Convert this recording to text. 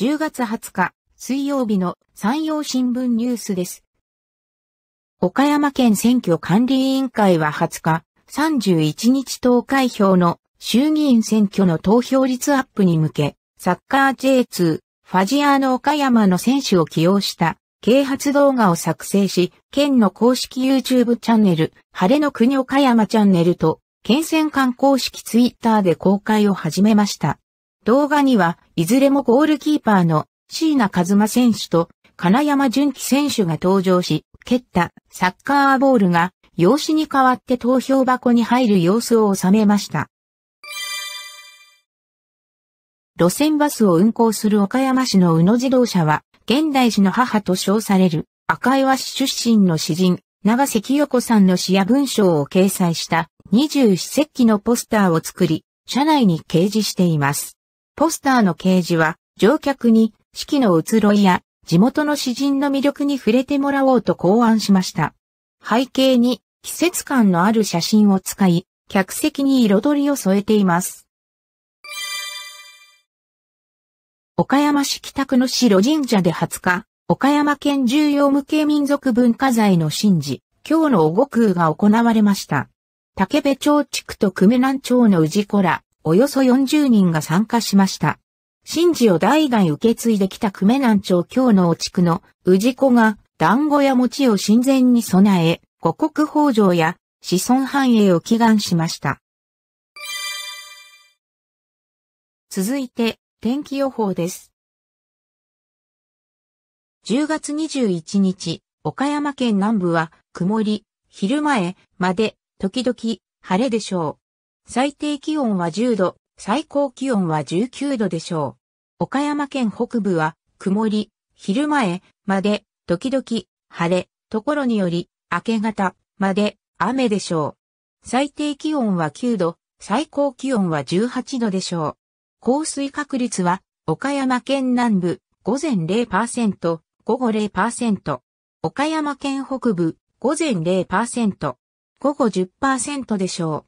10月20日、水曜日の山陽新聞ニュースです。岡山県選挙管理委員会は20日、31日投開票の衆議院選挙の投票率アップに向け、サッカー J2、ファジアーノ岡山の選手を起用した啓発動画を作成し、県の公式 YouTube チャンネル、晴れの国岡山チャンネルと、県選管公式 Twitter で公開を始めました。動画には、いずれもゴールキーパーの椎名和馬選手と金山純喜選手が登場し、蹴ったサッカーボールが用紙に代わって投票箱に入る様子を収めました。路線バスを運行する岡山市の宇野自動車は、現代市の母と称される赤岩市出身の詩人、長瀬清子さんの詩や文章を掲載した二十四節気のポスターを作り、社内に掲示しています。ポスターの掲示は、乗客に四季の移ろいや地元の詩人の魅力に触れてもらおうと考案しました。背景に季節感のある写真を使い、客席に彩りを添えています。岡山市北区の白神社で20日、岡山県重要無形民族文化財の神事、今日のお悟空が行われました。竹部町地区と久米南町の氏子ら、およそ40人が参加しました。神事を代々受け継いできた久米南町京の地区の氏子が団子や餅を神前に備え、五国豊穣や子孫繁栄を祈願しました。続いて、天気予報です。10月21日、岡山県南部は曇り、昼前まで時々晴れでしょう。最低気温は10度、最高気温は19度でしょう。岡山県北部は曇り、昼前まで時々晴れ、ところにより明け方まで雨でしょう。最低気温は9度、最高気温は18度でしょう。降水確率は岡山県南部午前0%、午後0%。岡山県北部午前0%、午後10%でしょう。